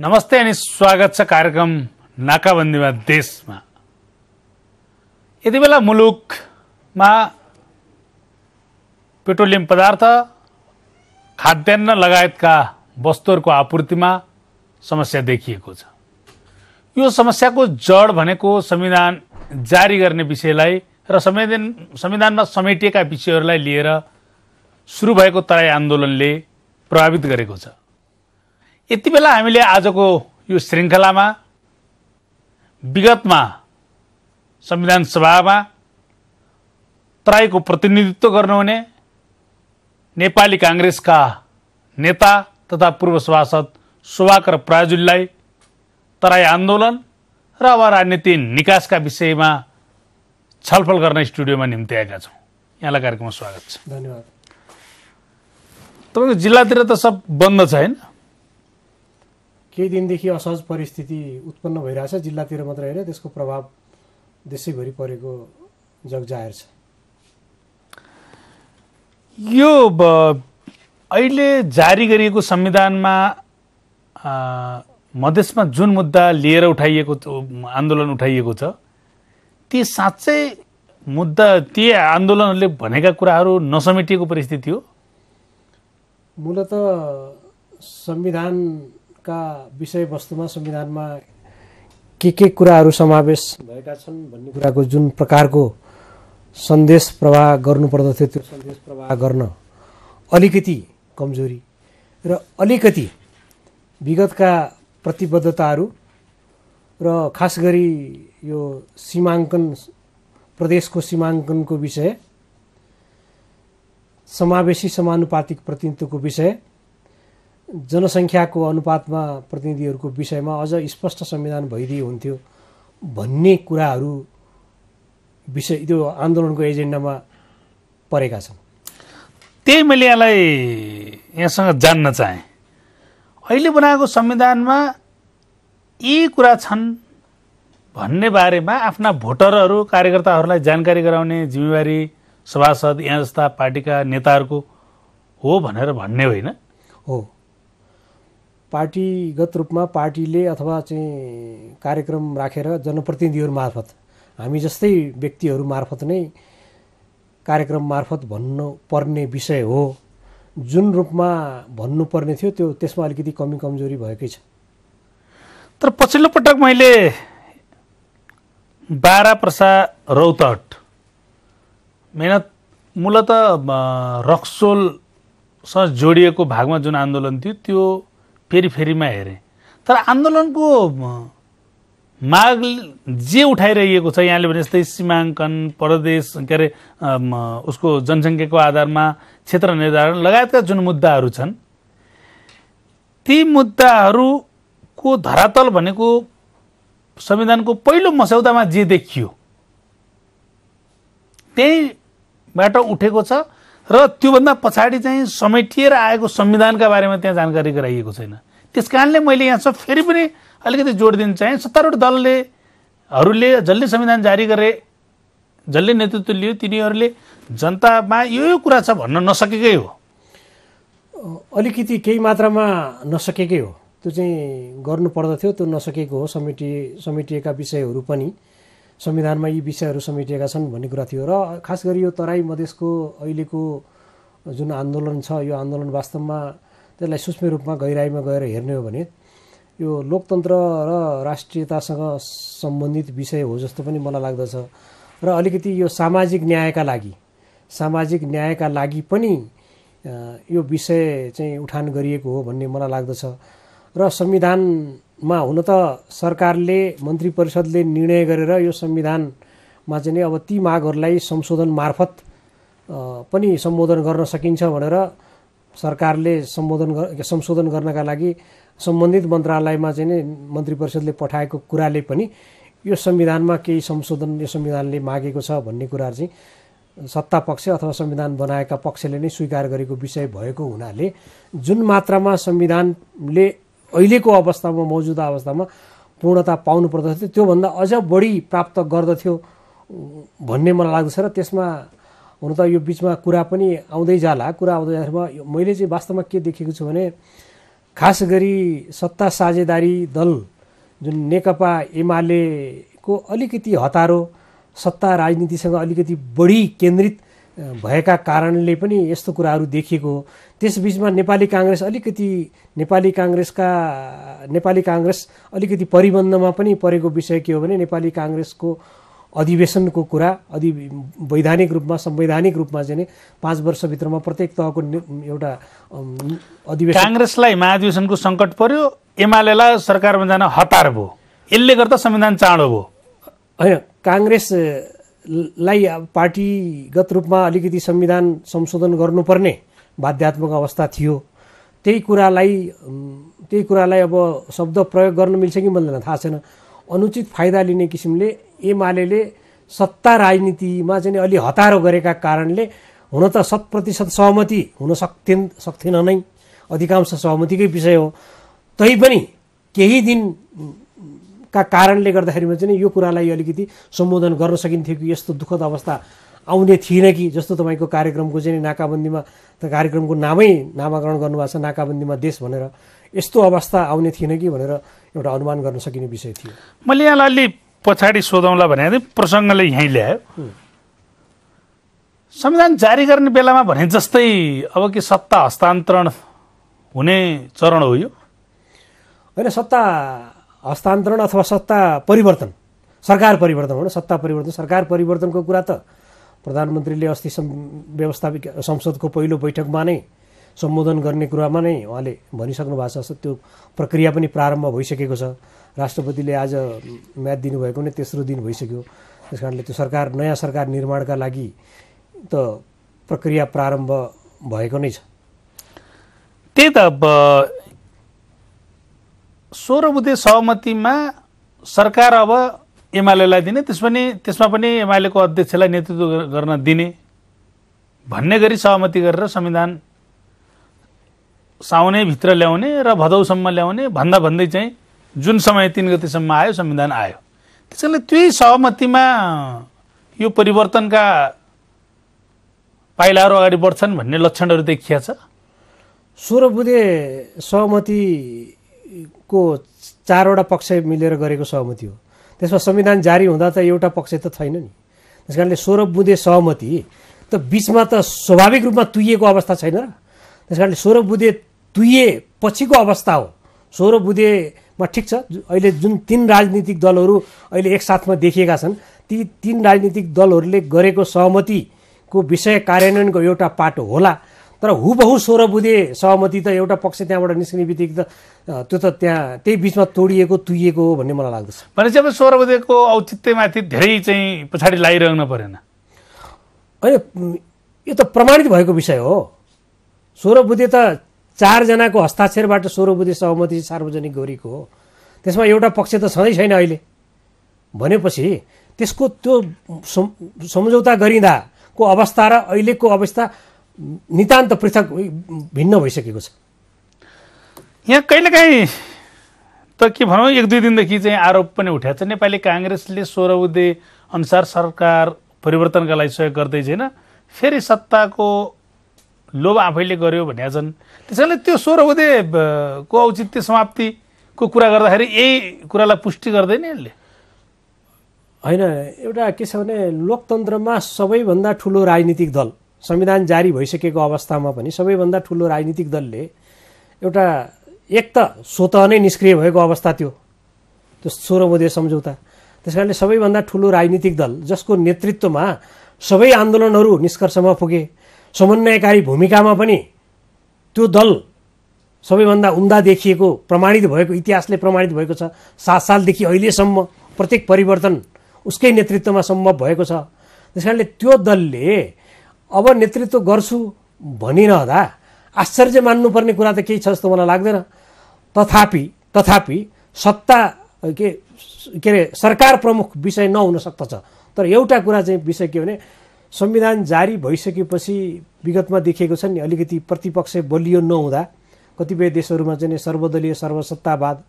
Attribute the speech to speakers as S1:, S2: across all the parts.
S1: नमस्ते अनि स्वागत छ कार्यक्रम नाकाबन्दीमा देशमा यति बेला मुलुकमा पेट्रोलियम पदार्थ खाद्यान्न लगायतका वस्तुहरूको आपूर्तिमा समस्या देखिएको छ यो समस्याको जड भनेको संविधान जारी गर्ने विषयलाई र संविधान संविधानमा समेटिएका विषयहरूलाई लिएर सुरु भएको तराई आन्दोलनले प्रभावित गरेको छ यति बेला हामीले आजको यो श्रृङ्खलामा विगतमा संविधान सभामा तराईको प्रतिनिधित्व गर्नुहुने नेपाली काङ्ग्रेसका नेता तथा पूर्व सभासद सुभाकर प्राजुलीलाई तराई आन्दोलन र अब राजनीति निकासका विषयमा छलफल गर्न स्टुडियोमा निम्ति आएका छौँ यहाँलाई कार्यक्रममा स्वागत छ धन्यवाद तपाईँको जिल्लातिर त सब बन्द छ होइन केही दिनदेखि असहज परिस्थिति
S2: उत्पन्न भइरहेछ जिल्लातिर मात्र होइन त्यसको प्रभाव देशैभरि परेको जग जाहेर छ
S1: यो अहिले जारी गरिएको संविधानमा मधेसमा जुन मुद्दा लिएर उठाइएको आन्दोलन उठाइएको छ ती साँच्चै मुद्दा ती आन्दोलनहरूले भनेका कुराहरू नसमेटिएको परिस्थिति हो
S2: मूलत संविधान का विषयवस्तुमा संविधानमा के के कुराहरू समावेश भएका छन् भन्ने कुराको जुन प्रकारको सन्देश प्रवाह गर्नुपर्दथ्यो त्यो सन्देश प्रवाह गर्न अलिकति कमजोरी र अलिकति विगतका प्रतिबद्धताहरू र खास गरी यो सीमाङ्कन प्रदेशको सीमाङ्कनको विषय समावेशी समानुपातिक प्रतिनिधित्वको विषय जनसङ्ख्याको अनुपातमा प्रतिनिधिहरूको विषयमा अझ स्पष्ट संविधान भइदिए हुन्थ्यो भन्ने कुराहरू विषय त्यो आन्दोलनको एजेन्डामा परेका छन्
S1: त्यही मैले यहाँलाई यहाँसँग जान्न चाहेँ अहिले बनाएको संविधानमा यी कुरा छन् भन्ने बारेमा आफ्ना भोटरहरू कार्यकर्ताहरूलाई जानकारी गराउने जिम्मेवारी सभासद यहाँ जस्ता पार्टीका नेताहरूको हो भनेर भन्ने होइन हो
S2: पार्टीगत रूपमा पार्टीले अथवा चाहिँ कार्यक्रम राखेर जनप्रतिनिधिहरू मार्फत हामी जस्तै व्यक्तिहरू मार्फत नै कार्यक्रम मार्फत भन्नु पर्ने विषय हो जुन रूपमा भन्नुपर्ने थियो त्यो त्यसमा अलिकति कमी कमजोरी भएकै छ
S1: तर पछिल्लो पटक मैले बारा प्रसा रौतहट मेहनत मूलत रक्सोलसँग जोडिएको भागमा जुन आन्दोलन थियो त्यो फेरि फेरिमा हेरेँ तर आन्दोलनको माग जे उठाइरहेको छ यहाँले भने जस्तै सीमाङ्कन प्रदेश के अरे उसको जनसङ्ख्याको आधारमा क्षेत्र निर्धारण लगायतका जुन मुद्दाहरू छन् ती मुद्दाहरूको धरातल भनेको संविधानको पहिलो मस्यौदामा जे देखियो त्यहीबाट उठेको छ र त्योभन्दा पछाडि चाहिँ समेटिएर आएको संविधानका बारेमा त्यहाँ जानकारी गराइएको छैन त्यस कारणले मैले यहाँसम्म फेरि पनि अलिकति जोड दिन चाहेँ सत्तारूढ दलले हरूले जसले संविधान जारी गरे जसले नेतृत्व लियो तिनीहरूले जनतामा यो यो कुरा छ भन्न नसकेकै हो
S2: अलिकति केही मात्रामा नसकेकै हो त्यो चाहिँ गर्नुपर्दथ्यो त्यो नसकेको हो समेटिए समेटिएका विषयहरू पनि संविधानमा यी विषयहरू समेटिएका छन् भन्ने कुरा थियो र खास गरी यो तराई मधेसको अहिलेको जुन आन्दोलन छ यो आन्दोलन वास्तवमा त्यसलाई सूक्ष्म रूपमा गहिराइमा गएर हेर्ने हो भने यो लोकतन्त्र र राष्ट्रियतासँग सम्बन्धित विषय हो जस्तो पनि मलाई लाग्दछ र अलिकति यो सामाजिक न्यायका लागि सामाजिक न्यायका लागि पनि यो विषय चाहिँ उठान गरिएको हो भन्ने मलाई लाग्दछ र संविधान मा हुन त सरकारले मन्त्री परिषदले निर्णय गरेर यो संविधानमा चाहिँ अब ती मागहरूलाई संशोधन मार्फत पनि सम्बोधन गर्न सकिन्छ भनेर सरकारले सम्बोधन संशोधन गर्नका लागि सम्बन्धित मन्त्रालयमा चाहिँ नै मन्त्री परिषदले पठाएको कुराले पनि यो संविधानमा केही संशोधन यो संविधानले मागेको छ भन्ने कुरा चाहिँ सत्ता पक्ष अथवा संविधान बनाएका पक्षले नै स्वीकार गरेको विषय भएको हुनाले जुन मात्रामा संविधानले अहिलेको अवस्थामा मौजुदा अवस्थामा पूर्णता पाउनु पर्दथ्यो त्योभन्दा अझ बढी प्राप्त गर्दथ्यो भन्ने मलाई लाग्दछ र त्यसमा हुन त यो बिचमा कुरा पनि आउँदै जाला कुरा आउँदै जाँदा मैले चाहिँ वास्तवमा के देखेको छु भने खास गरी सत्ता साझेदारी दल जुन नेकपा एमालेको अलिकति हतारो सत्ता राजनीतिसँग अलिकति बढी केन्द्रित भएका कारणले पनि यस्तो कुराहरू देखिएको हो त्यसबिचमा नेपाली काङ्ग्रेस अलिकति नेपाली काङ्ग्रेसका नेपाली काङ्ग्रेस अलिकति परिबन्धमा पनि परेको विषय के हो भने नेपाली काङ्ग्रेसको अधिवेशनको कुरा अधि वैधानिक रूपमा संवैधानिक रूपमा चाहिँ पाँच वर्षभित्रमा प्रत्येक तहको एउटा
S1: अधिवेशन काङ्ग्रेसलाई महाधिवेशनको सङ्कट पर्यो एमालेलाई सरकारमा जान हतार भयो यसले गर्दा संविधान चाँडो भयो होइन काङ्ग्रेस लाई
S2: पार्टीगत रूपमा अलिकति संविधान संशोधन गर्नुपर्ने बाध्यात्मक अवस्था थियो त्यही कुरालाई त्यही कुरालाई अब शब्द प्रयोग गर्न मिल्छ कि मिल्दैन थाहा छैन अनुचित फाइदा लिने किसिमले एमाले सत्ता राजनीतिमा चाहिँ अलि हतारो गरेका कारणले हुन त शत प्रतिशत सहमति हुन सक्थेन् सक्थेन नै अधिकांश सहमतिकै विषय हो तैपनि केही दिन का कारणले गर्दाखेरिमा चाहिँ यो कुरालाई अलिकति सम्बोधन गर्न सकिन्थ्यो कि यस्तो दुःखद अवस्था आउने थिएन कि जस्तो तपाईँको कार्यक्रमको चाहिँ नाकाबन्दीमा त कार्यक्रमको नामै नामाकरण गर्नुभएको छ नाकाबन्दीमा देश भनेर यस्तो अवस्था आउने थिएन कि भनेर एउटा अनुमान गर्न सकिने विषय थियो
S1: मैले यहाँलाई अलि पछाडि सोधौँला भने प्रसङ्गले यहीँ ल्यायो संविधान जारी गर्ने बेलामा भने जस्तै अब के सत्ता हस्तान्तरण हुने चरण हो यो होइन सत्ता हस्तान्तरण
S2: अथवा सत्ता परिवर्तन सरकार परिवर्तन हो सत्ता परिवर्तन सरकार परिवर्तनको कुरा त प्रधानमन्त्रीले अस्ति व्यवस्थापिक संसदको पहिलो बैठकमा नै सम्बोधन गर्ने कुरामा नै उहाँले भनिसक्नु भएको छ त्यो प्रक्रिया पनि प्रारम्भ भइसकेको छ राष्ट्रपतिले आज म्याद दिनुभएको नै तेस्रो दिन भइसक्यो त्यस कारणले त्यो सरकार नयाँ सरकार निर्माणका लागि त प्रक्रिया प्रारम्भ भएको नै छ
S1: त्यही त सोह्र बुधे सहमतिमा सरकार अब एमालेलाई दिने त्यस पनि त्यसमा पनि एमालेको अध्यक्षलाई नेतृत्व गर्न दिने भन्ने गरी सहमति गरेर संविधान साउने भित्र ल्याउने र भदौसम्म ल्याउने भन्दा भन्दै चाहिँ जुन समय तिन गतिसम्म आयो संविधान आयो त्यसैले त्यही सहमतिमा यो परिवर्तनका पाइलाहरू अगाडि बढ्छन् भन्ने लक्षणहरू देखिया छ
S2: सोह्र बुधे सहमति को चारवटा पक्ष मिलेर गरेको सहमति हो त्यसमा संविधान जारी हुँदा त एउटा पक्ष त छैन नि त्यस कारणले सोह्र बुधे सहमति त बिचमा त स्वाभाविक रूपमा तुइएको अवस्था छैन र त्यस कारणले सोह्र बुधे तुइए पछिको अवस्था हो सोह्र बुधेमा ठिक छ अहिले जुन तिन राजनीतिक दलहरू अहिले एकसाथमा देखिएका छन् ती तिन राजनीतिक दलहरूले गरेको सहमतिको विषय कार्यान्वयनको एउटा पाटो होला तर हुबहु सोह्र बुधे सहमति त एउटा पक्ष त्यहाँबाट निस्किने बित्तिकै त त्यो त त्यहाँ त्यही बिचमा तोडिएको तुइएको हो भन्ने मलाई लाग्दछ
S1: भनेपछि अब सोह्र बुधेको औचित्यमाथि धेरै चाहिँ पछाडि लागिरहनु परेन
S2: होइन यो त प्रमाणित भएको विषय हो सोह्र बुधे त चारजनाको हस्ताक्षरबाट सोह्र बुधे सहमति सार्वजनिक गरेको हो त्यसमा एउटा पक्ष त छँदै छैन अहिले भनेपछि त्यसको त्यो सम्झौता गरिँदाको अवस्था र अहिलेको अवस्था नितान्त पृथक भिन्न
S1: भइसकेको छ यहाँ कहिलेकाहीँ त के भनौँ एक दुई दिनदेखि चाहिँ आरोप पनि उठाएको छ नेपाली काङ्ग्रेसले सोह्र उदय अनुसार सरकार परिवर्तनका लागि सहयोग गर्दै छैन फेरि सत्ताको लोभ आफैले गर्यो भन्या छन् त्यसैले त्यो सोह्र को औचित्य समाप्तिको कुरा गर्दाखेरि यही कुरालाई पुष्टि गर्दैन यसले होइन
S2: एउटा के छ भने लोकतन्त्रमा सबैभन्दा ठुलो राजनीतिक दल संविधान जारी भइसकेको अवस्थामा पनि सबैभन्दा ठुलो राजनीतिक दलले एउटा एक त स्वत नै निष्क्रिय भएको अवस्था थियो त्यो सोह्रबोधीय सम्झौता त्यस कारणले सबैभन्दा ठुलो राजनीतिक दल जसको नेतृत्वमा सबै आन्दोलनहरू निष्कर्षमा पुगे समन्वयकारी भूमिकामा पनि त्यो दल सबैभन्दा उम्दा देखिएको प्रमाणित भएको इतिहासले प्रमाणित भएको छ सात सालदेखि अहिलेसम्म प्रत्येक परिवर्तन उसकै नेतृत्वमा सम्भव भएको छ त्यस कारणले त्यो दलले अब नेतृत्व गर्छु भनिरहँदा आश्चर्य मान्नुपर्ने कुरा त केही छ जस्तो मलाई लाग्दैन तथापि तथापि सत्ता के के अरे सरकार प्रमुख विषय नहुन सक्दछ तर एउटा कुरा चाहिँ विषय के भने संविधान जारी भइसकेपछि विगतमा देखिएको छ नि अलिकति प्रतिपक्ष बलियो नहुँदा कतिपय देशहरूमा चाहिँ सर्वदलीय सर्वसत्तावाद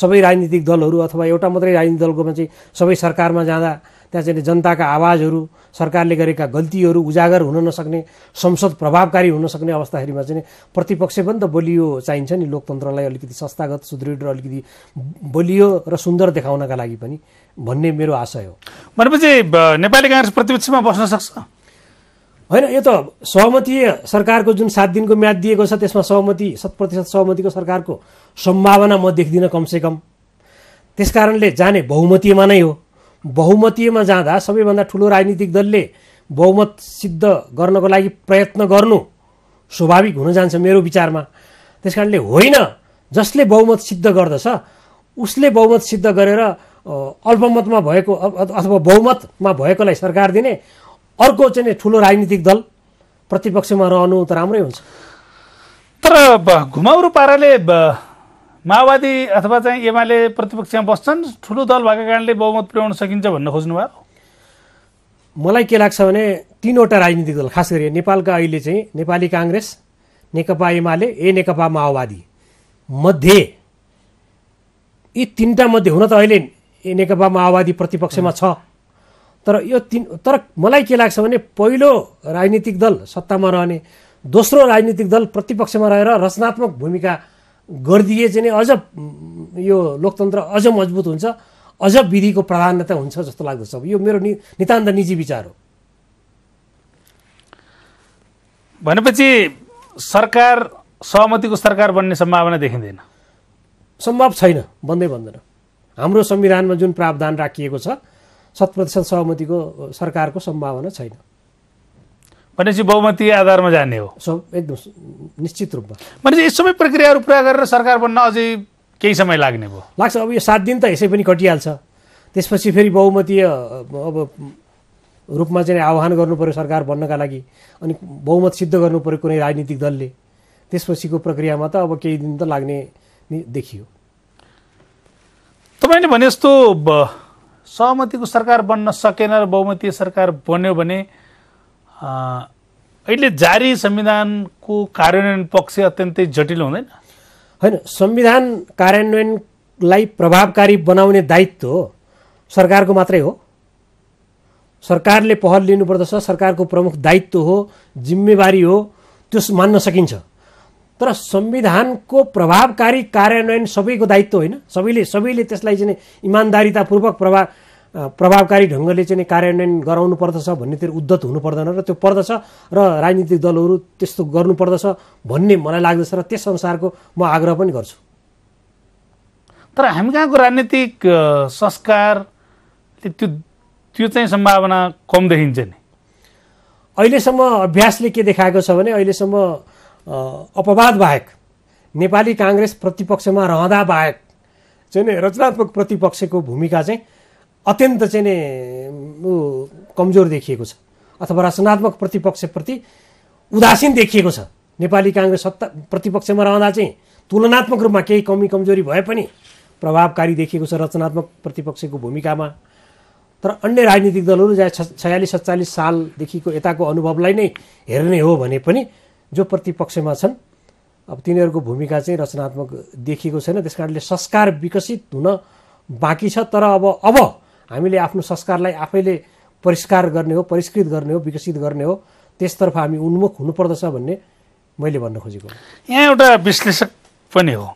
S2: सबै राजनीतिक दलहरू अथवा एउटा मात्रै राजनीतिक दलकोमा चाहिँ सबै सरकारमा जाँदा त्यहाँ चाहिँ जनताका आवाजहरू सरकारले गरेका गल्तीहरू उजागर हुन नसक्ने संसद प्रभावकारी हुन सक्ने अवस्थाखेरिमा चाहिँ प्रतिपक्ष पनि त बलियो चाहिन्छ नि लोकतन्त्रलाई अलिकति संस्थागत सुदृढ र अलिकति बलियो र सुन्दर देखाउनका लागि पनि भन्ने मेरो आशय हो
S1: भनेपछि नेपाली काङ्ग्रेस प्रतिपक्षमा बस्न
S2: सक्छ होइन यो त सहमति सरकारको जुन सात दिनको म्याद दिएको छ त्यसमा सहमति शत प्रतिशत सहमतिको सरकारको सम्भावना म देख्दिनँ कमसेकम त्यस कारणले जाने बहुमतीमा नै हो बहुमतीयमा जाँदा सबैभन्दा ठुलो राजनीतिक दलले बहुमत सिद्ध गर्नको लागि प्रयत्न गर्नु स्वाभाविक हुन जान्छ मेरो विचारमा त्यस कारणले होइन जसले बहुमत सिद्ध गर्दछ उसले बहुमत सिद्ध गरेर अल्पमतमा भएको अथवा बहुमतमा भएकोलाई सरकार दिने अर्को चाहिँ ठुलो राजनीतिक दल प्रतिपक्षमा रहनु त राम्रै हुन्छ तर
S1: घुमाउरो पाराले माओवादी अथवा चाहिँ एमाले प्रतिपक्षमा बस्छन् ठुलो दल भएको कारणले बहुमत पुर्याउन सकिन्छ भन्न खोज्नुभयो मलाई के लाग्छ भने
S2: तिनवटा राजनीतिक दल खास गरी नेपालका अहिले चाहिँ नेपाली काङ्ग्रेस नेकपा एमाले ए नेकपा माओवादी मध्ये यी तिनवटा मध्ये हुन त अहिले ए नेकपा माओवादी प्रतिपक्षमा छ तर यो तिन तर मलाई के लाग्छ भने पहिलो राजनीतिक दल सत्तामा रहने दोस्रो राजनीतिक दल प्रतिपक्षमा रहेर रचनात्मक भूमिका गरिदिए चाहिँ अझ यो लोकतन्त्र अझ मजबुत हुन्छ अझ विधिको प्राधान्यता हुन्छ जस्तो लाग्दछ यो मेरो नि नितान्त निजी विचार हो
S1: भनेपछि सरकार सहमतिको सरकार बन्ने सम्भावना देखिँदैन सम्भव छैन बन्दै बन्दैन हाम्रो
S2: संविधानमा जुन प्रावधान राखिएको छ शत प्रतिशत सहमतिको सरकारको सम्भावना छैन
S1: भनेपछि बहुमतीय आधारमा जाने हो सब एकदम निश्चित रूपमा भनेपछि यी सबै प्रक्रियाहरू पुरा गरेर सरकार बन्न अझै केही समय लाग्ने भयो लाग्छ अब यो सात दिन त यसै
S2: पनि कटिहाल्छ त्यसपछि फेरि बहुमतीय अब रूपमा चाहिँ आह्वान गर्नु पऱ्यो सरकार बन्नका लागि अनि बहुमत सिद्ध गर्नु पऱ्यो कुनै राजनीतिक दलले त्यसपछिको प्रक्रियामा त अब केही दिन त लाग्ने देखियो
S1: तपाईँले भने जस्तो सहमतिको सरकार बन्न सकेन र बहुमतीय सरकार बन्यो भने अहिले जारी संविधानको कार्यान्वयन पक्ष अत्यन्तै जटिल हुँदैन होइन संविधान कार्यान्वयनलाई प्रभावकारी बनाउने
S2: दायित्व सरकारको मात्रै हो सरकारले पहल लिनुपर्दछ सरकारको प्रमुख दायित्व हो जिम्मेवारी हो त्यो मान्न सकिन्छ तर संविधानको प्रभावकारी कार्यान्वयन सबैको दायित्व होइन सबैले सबैले त्यसलाई चाहिँ इमान्दारितापूर्वक प्रभाव प्रभावकारी ढङ्गले चाहिँ कार्यान्वयन गराउनु पर्दछ भन्नेतिर उद्धत हुनु पर्दैन र त्यो पर्दछ र राजनीतिक दलहरू त्यस्तो गर्नुपर्दछ भन्ने मलाई लाग्दछ र त्यस अनुसारको म आग्रह पनि गर्छु
S1: तर हामी कहाँको राजनीतिक संस्कार त्यो त्यो चाहिँ सम्भावना कम देखिन्छ नि
S2: अहिलेसम्म अभ्यासले के देखाएको छ भने अहिलेसम्म अपवाद बाहेक नेपाली काङ्ग्रेस प्रतिपक्षमा रहँदा बाहेक चाहिँ रचनात्मक प्रतिपक्षको भूमिका चाहिँ अत्यन्त चाहिँ नै ऊ कमजोर देखिएको छ अथवा रचनात्मक प्रतिपक्षप्रति उदासीन देखिएको छ नेपाली काङ्ग्रेस सत्ता प्रतिपक्षमा रहँदा चाहिँ तुलनात्मक रूपमा केही कमी कमजोरी भए पनि प्रभावकारी देखिएको छ रचनात्मक प्रतिपक्षको भूमिकामा तर अन्य राजनीतिक दलहरू जहाँ छयालिस सत्तालिस सालदेखिको यताको अनुभवलाई नै हेर्ने हो भने पनि जो प्रतिपक्षमा छन् अब तिनीहरूको भूमिका चाहिँ रचनात्मक देखिएको छैन त्यस कारणले संस्कार विकसित हुन बाँकी छ तर अब अब हामीले आफ्नो संस्कारलाई आफैले परिष्कार गर्ने हो परिष्कृत गर्ने हो विकसित गर्ने हो त्यसतर्फ हामी उन्मुख हुनुपर्दछ भन्ने मैले भन्न खोजेको यहाँ एउटा
S1: विश्लेषक पनि हो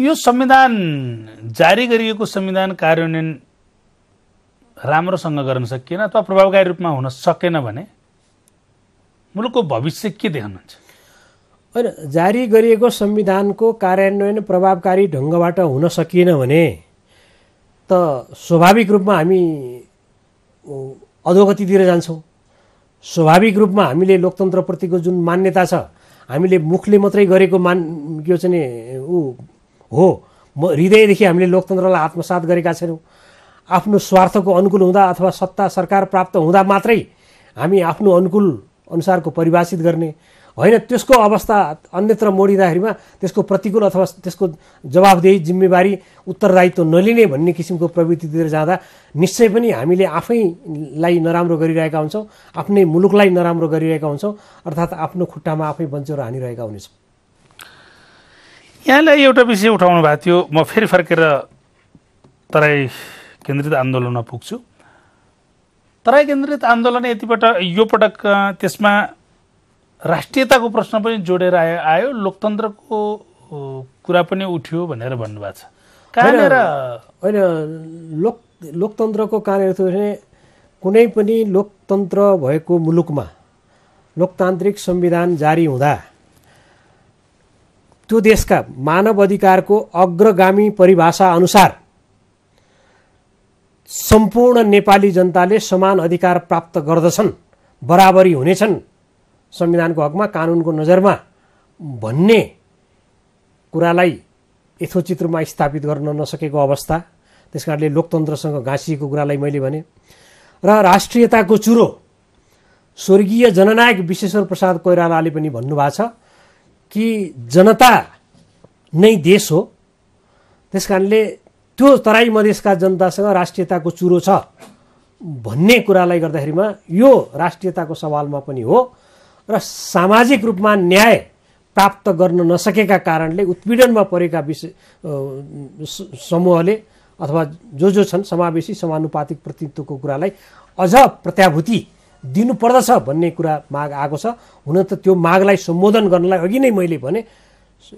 S1: यो संविधान जारी गरिएको संविधान कार्यान्वयन राम्रोसँग गर्न सकिएन अथवा प्रभावकारी रूपमा हुन सकेन भने मुलुकको भविष्य के देखाउनुहुन्छ
S2: होइन जारी गरिएको संविधानको कार्यान्वयन प्रभावकारी ढङ्गबाट हुन सकिएन भने त स्वाभाविक रूपमा हामी अधोगतितिर जान्छौँ स्वाभाविक रूपमा हामीले लोकतन्त्रप्रतिको जुन मान्यता छ हामीले मुखले मात्रै गरेको मान यो चाहिँ नि ऊ हो म हृदयदेखि हामीले लोकतन्त्रलाई आत्मसात गरेका छैनौँ आफ्नो स्वार्थको अनुकूल हुँदा अथवा सत्ता सरकार प्राप्त हुँदा मात्रै हामी आफ्नो अनुकूल अनुसारको परिभाषित गर्ने होइन त्यसको अवस्था अन्यत्र मोडिँदाखेरिमा त्यसको प्रतिकूल अथवा त्यसको जवाबदेही जिम्मेवारी उत्तरदायित्व नलिने भन्ने किसिमको प्रवृत्तितिर जाँदा निश्चय पनि हामीले आफैलाई नराम्रो गरिरहेका हुन्छौँ आफ्नै मुलुकलाई नराम्रो गरिरहेका हुन्छौँ अर्थात् आफ्नो खुट्टामा आफै बन्चेर हानिरहेका हुनेछौँ
S1: यहाँलाई एउटा विषय उठाउनु भएको थियो म फेरि फर्केर तराई केन्द्रित आन्दोलनमा पुग्छु तराई केन्द्रित आन्दोलन यतिपटक यो पटक त्यसमा राष्ट्रियताको प्रश्न पनि जोडेर आयो आयो लोकतन्त्रको कुरा पनि उठ्यो भनेर भन्नुभएको छ कहाँनिर
S2: होइन लोक लोकतन्त्रको कहाँनिर थियो भने कुनै पनि लोकतन्त्र भएको मुलुकमा लोकतान्त्रिक संविधान जारी हुँदा त्यो देशका मानव अधिकारको अग्रगामी परिभाषा अनुसार सम्पूर्ण नेपाली जनताले समान अधिकार प्राप्त गर्दछन् बराबरी हुनेछन् संविधानको हकमा कानुनको नजरमा भन्ने कुरालाई यथोचित रूपमा स्थापित गर्न नसकेको अवस्था त्यस कारणले लोकतन्त्रसँग घाँसिएको कुरालाई मैले भने र राष्ट्रियताको चुरो स्वर्गीय जननायक विश्वेश्वर प्रसाद कोइरालाले पनि भन्नुभएको छ कि जनता नै देश हो त्यस कारणले त्यो तराई मधेसका जनतासँग राष्ट्रियताको चुरो छ भन्ने कुरालाई गर्दाखेरिमा यो राष्ट्रियताको सवालमा पनि हो र सामाजिक रूपमा न्याय प्राप्त गर्न नसकेका कारणले उत्पीडनमा परेका विषय समूहले अथवा जो जो छन् समावेशी समानुपातिक प्रतिनिधित्वको कुरालाई अझ प्रत्याभूति दिनुपर्दछ भन्ने कुरा माग आएको छ हुन त त्यो मागलाई सम्बोधन गर्नलाई अघि नै मैले भने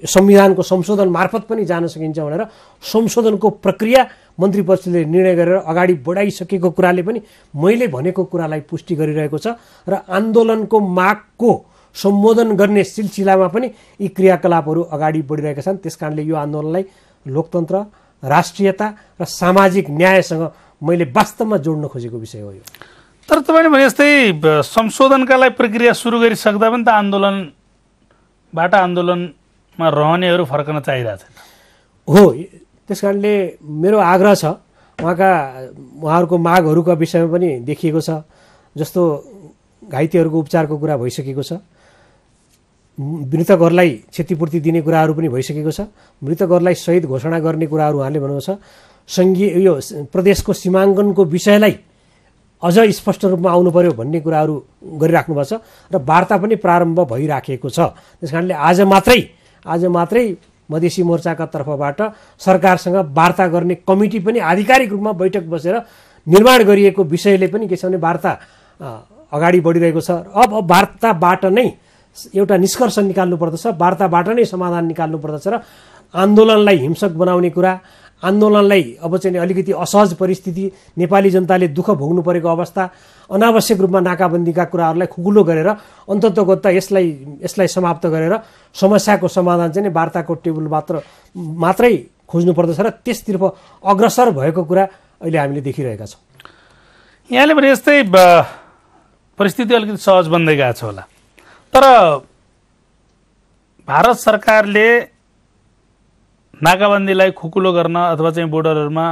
S2: संविधानको संशोधन मार्फत पनि जान सकिन्छ भनेर संशोधनको प्रक्रिया मन्त्री परिषदले निर्णय गरेर अगाडि बढाइसकेको कुराले पनि मैले भनेको कुरालाई पुष्टि गरिरहेको छ र आन्दोलनको मागको सम्बोधन गर्ने सिलसिलामा पनि यी क्रियाकलापहरू अगाडि बढिरहेका छन् त्यस कारणले यो आन्दोलनलाई लोकतन्त्र राष्ट्रियता र सामाजिक न्यायसँग मैले वास्तवमा जोड्न खोजेको विषय हो यो
S1: तर तपाईँले भने जस्तै संशोधनका लागि प्रक्रिया सुरु गरिसक्दा पनि त आन्दोलनबाट आन्दोलन मा रहनेहरू फर्कन चाहिरहेको
S2: छैन हो त्यस कारणले मेरो आग्रह छ उहाँका उहाँहरूको मागहरूको विषयमा पनि देखिएको छ जस्तो घाइतेहरूको उपचारको कुरा भइसकेको छ मृतकहरूलाई क्षतिपूर्ति दिने कुराहरू पनि भइसकेको छ मृतकहरूलाई शहीद घोषणा गर्ने कुराहरू उहाँले छ सङ्घीय यो प्रदेशको सीमाङ्कनको विषयलाई अझ स्पष्ट रूपमा आउनु पर्यो भन्ने कुराहरू गरिराख्नु भएको छ र वार्ता पनि प्रारम्भ भइराखेको छ त्यस कारणले आज मात्रै आज मात्रै मधेसी मोर्चाका तर्फबाट सरकारसँग वार्ता गर्ने कमिटी पनि आधिकारिक रूपमा बैठक बसेर निर्माण गरिएको विषयले पनि के छ भने वार्ता अगाडि बढिरहेको छ अब वार्ताबाट नै एउटा निष्कर्ष निकाल्नु पर्दछ वार्ताबाट नै समाधान निकाल्नु पर्दछ र आन्दोलनलाई हिंसक बनाउने कुरा आन्दोलनलाई अब चाहिँ अलिकति असहज परिस्थिति नेपाली जनताले दुःख भोग्नु परेको अवस्था अनावश्यक रूपमा नाकाबन्दीका कुराहरूलाई खुकुलो गरेर अन्ततगत यसलाई यसलाई समाप्त गरेर समस्याको समाधान चाहिँ वार्ताको टेबल मात्र मात्रै खोज्नु पर्दछ र त्यसतिर्फ अग्रसर भएको कुरा अहिले हामीले देखिरहेका छौँ
S1: यहाँले भने यस्तै परिस्थिति अलिकति सहज बन्दै गएको छ होला तर भारत सरकारले नाकाबन्दीलाई खुकुलो गर्न अथवा चाहिँ बोर्डरहरूमा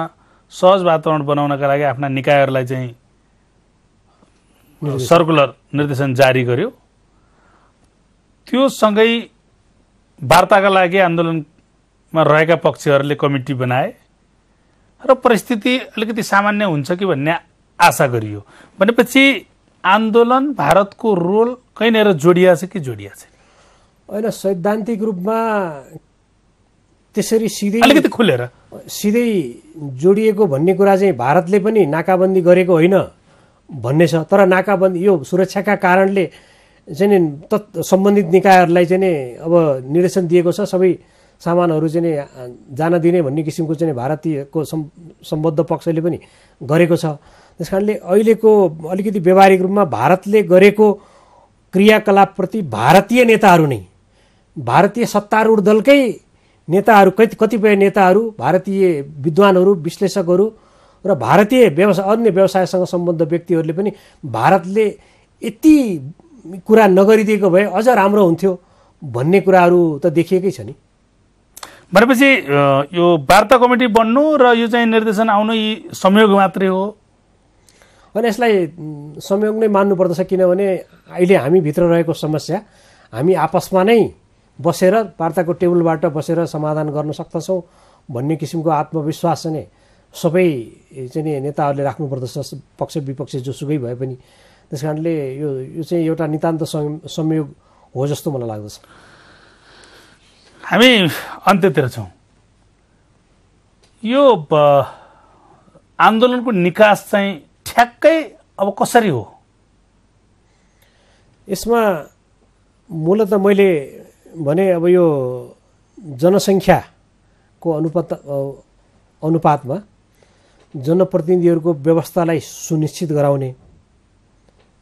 S1: सहज वातावरण बनाउनका लागि आफ्ना निकायहरूलाई चाहिँ सर्कुलर निर्देशन जारी गर्यो त्यो सँगै वार्ताका लागि आन्दोलनमा रहेका पक्षहरूले कमिटी बनाए र परिस्थिति अलिकति सामान्य हुन्छ कि भन्ने आशा गरियो भनेपछि आन्दोलन भारतको रोल कहीँनिर जोडिया छ कि जोडिया छ
S2: होइन सैद्धान्तिक रूपमा त्यसरी सिधै अलिकति खुलेर सिधै जोडिएको भन्ने कुरा चाहिँ भारतले पनि नाकाबन्दी गरेको होइन भन्ने छ तर नाकाबन्दी यो सुरक्षाका कारणले चाहिँ तत् सम्बन्धित निकायहरूलाई चाहिँ नि अब निर्देशन दिएको छ सबै सामानहरू चाहिँ जान दिने भन्ने किसिमको चाहिँ भारतीयको सम्बद्ध पक्षले पनि गरेको छ त्यस कारणले अहिलेको अलिकति व्यवहारिक रूपमा भारतले गरेको क्रियाकलापप्रति भारतीय नेताहरू नै भारतीय सत्तारूढ दलकै नेताहरू कति कतिपय नेताहरू भारतीय विद्वानहरू विश्लेषकहरू र भारतीय व्यवसाय अन्य व्यवसायसँग सम्बद्ध व्यक्तिहरूले पनि भारतले यति कुरा नगरिदिएको भए अझ राम्रो हुन्थ्यो भन्ने कुराहरू त देखिएकै छ नि
S1: भनेपछि यो वार्ता कमिटी बन्नु र यो चाहिँ निर्देशन आउनु यी संयोग मात्रै हो अनि यसलाई संयोग नै मान्नुपर्दछ
S2: किनभने अहिले हामीभित्र रहेको समस्या हामी आपसमा नै बसेर वार्ताको टेबलबाट बसेर समाधान गर्न सक्दछौँ भन्ने किसिमको आत्मविश्वास चाहिँ सबै चाहिँ नेताहरूले राख्नुपर्दछ पक्ष विपक्ष जोसुकै भए पनि त्यस कारणले यो यो चाहिँ एउटा नितान्त संयोग हो जस्तो मलाई लाग्दछ
S1: हामी अन्त्यतिर छौँ यो आन्दोलनको निकास चाहिँ ठ्याक्कै अब कसरी हो यसमा मूलत मैले भने अब यो
S2: जनसङ्ख्याको अनुपात अनुपातमा जनप्रतिनिधिहरूको व्यवस्थालाई सुनिश्चित गराउने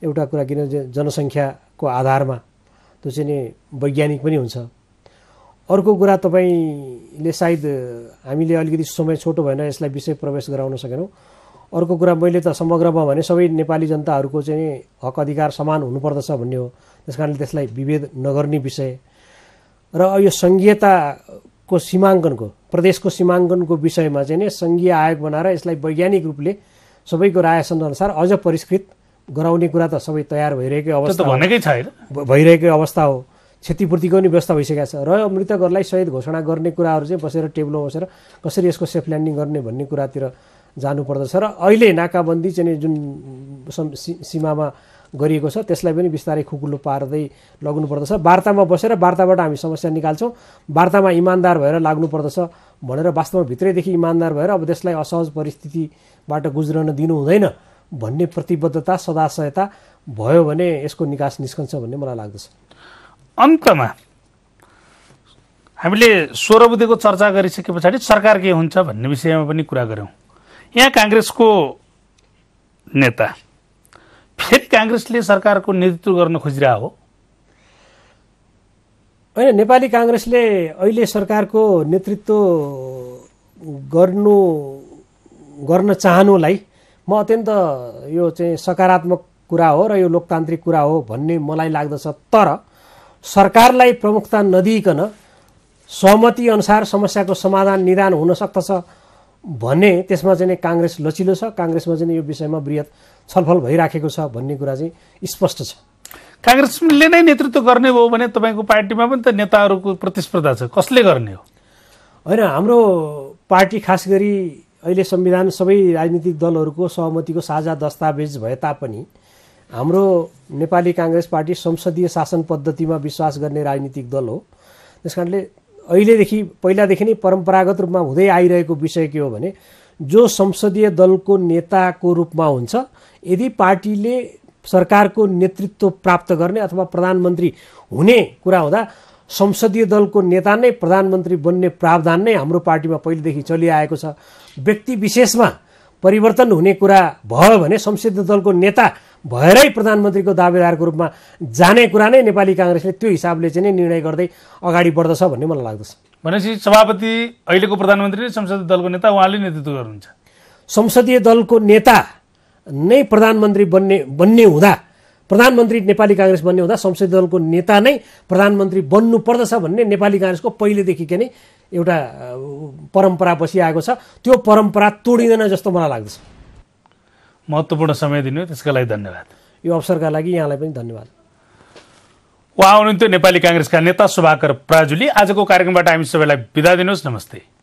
S2: एउटा कुरा किन जनसङ्ख्याको आधारमा त्यो चाहिँ नि वैज्ञानिक पनि हुन्छ अर्को कुरा तपाईँले सायद हामीले अलिकति समय छोटो भएन यसलाई विषय प्रवेश गराउन सकेनौँ अर्को कुरा मैले त समग्रमा भने सबै नेपाली जनताहरूको चाहिँ हक अधिकार समान हुनुपर्दछ भन्ने हो त्यस कारणले त्यसलाई विभेद नगर्ने विषय र यो सङ्घीयताको सीमाङ्कनको प्रदेशको सीमाङ्कनको विषयमा चाहिँ नै सङ्घीय आयोग बनाएर यसलाई वैज्ञानिक रूपले सबैको राय अनुसार अझ परिष्कृत गराउने कुरा त सबै तयार भइरहेकै अवस्था भनेकै छैन भइरहेकै अवस्था हो क्षतिपूर्तिको पनि व्यवस्था भइसकेको छ र मृतकहरूलाई सहित घोषणा गर्ने कुराहरू चाहिँ बसेर टेबलमा बसेर कसरी यसको सेफ ल्यान्डिङ गर्ने भन्ने कुरातिर जानुपर्दछ र अहिले नाकाबन्दी चाहिँ जुन सीमामा गरिएको छ त्यसलाई पनि बिस्तारै खुकुलो पार्दै लग्नुपर्दछ वार्तामा बसेर वार्ताबाट हामी समस्या निकाल्छौँ वार्तामा इमान्दार भएर लाग्नुपर्दछ भनेर वास्तवमा भित्रैदेखि इमान्दार भएर अब देशलाई असहज परिस्थितिबाट गुज्रन दिनु हुँदैन भन्ने प्रतिबद्धता सदाशयता भयो
S1: भने यसको निकास निस्कन्छ भन्ने मलाई लाग्दछ अन्तमा हामीले स्वरबुद्धिको बुद्धिको चर्चा गरिसके पछाडि सरकार के हुन्छ भन्ने विषयमा पनि कुरा गऱ्यौँ यहाँ काङ्ग्रेसको नेता फेरि काङ्ग्रेसले सरकारको नेतृत्व गर्न खोजिरहेको हो होइन नेपाली काङ्ग्रेसले
S2: अहिले सरकारको नेतृत्व गर्नु गर्न चाहनुलाई म अत्यन्त यो चाहिँ सकारात्मक कुरा हो र यो लोकतान्त्रिक कुरा हो भन्ने मलाई लाग्दछ तर सरकारलाई प्रमुखता नदिइकन सहमति अनुसार समस्याको समाधान निदान हुन सक्दछ भन्ने त्यसमा चाहिँ काङ्ग्रेस लचिलो छ काङ्ग्रेसमा चाहिँ यो विषयमा वृहत छलफल भइराखेको छ भन्ने कुरा चाहिँ स्पष्ट
S1: छ काङ्ग्रेसले नै नेतृत्व गर्ने हो भने तपाईँको पार्टीमा पनि त नेताहरूको प्रतिस्पर्धा छ कसले गर्ने हो
S2: होइन हाम्रो पार्टी खास गरी अहिले संविधान सबै राजनीतिक दलहरूको सहमतिको साझा दस्तावेज भए तापनि हाम्रो नेपाली काङ्ग्रेस पार्टी संसदीय शासन पद्धतिमा विश्वास गर्ने राजनीतिक दल हो त्यस कारणले अहिलेदेखि पहिलादेखि नै परम्परागत रूपमा हुँदै आइरहेको विषय के हो भने जो संसदीय दलको नेताको रूपमा हुन्छ यदि पार्टीले सरकारको नेतृत्व प्राप्त गर्ने अथवा प्रधानमन्त्री हुने कुरा हुँदा संसदीय दलको नेता नै प्रधानमन्त्री बन्ने प्रावधान नै हाम्रो पार्टीमा पहिलेदेखि चलिआएको छ व्यक्ति विशेषमा परिवर्तन हुने कुरा भयो भने संसदीय दलको नेता भएरै प्रधानमन्त्रीको दावेदारको रूपमा जाने कुरा नै नेपाली काङ्ग्रेसले त्यो हिसाबले चाहिँ नै निर्णय गर्दै अगाडि बढ्दछ भन्ने
S1: मलाई लाग्दछ भनेपछि सभापति अहिलेको प्रधानमन्त्री संसदीय दलको नेता उहाँले नेतृत्व गर्नुहुन्छ
S2: संसदीय दलको नेता नै प्रधानमन्त्री बन्ने बन्ने हुँदा प्रधानमन्त्री नेपाली काङ्ग्रेस बन्ने हुँदा संसदीय दलको नेता नै प्रधानमन्त्री बन्नु पर्दछ भन्ने नेपाली काङ्ग्रेसको पहिलेदेखि के नै एउटा परम्परा बसिआएको छ त्यो परम्परा तोडिँदैन
S1: जस्तो मलाई लाग्दछ महत्त्वपूर्ण समय दिनु त्यसको लागि धन्यवाद
S2: यो अवसरका लागि यहाँलाई
S1: पनि धन्यवाद उहाँ हुनुहुन्थ्यो नेपाली काङ्ग्रेसका नेता सुभाकर प्राजुली आजको कार्यक्रमबाट हामी सबैलाई बिदा दिनुहोस् नमस्ते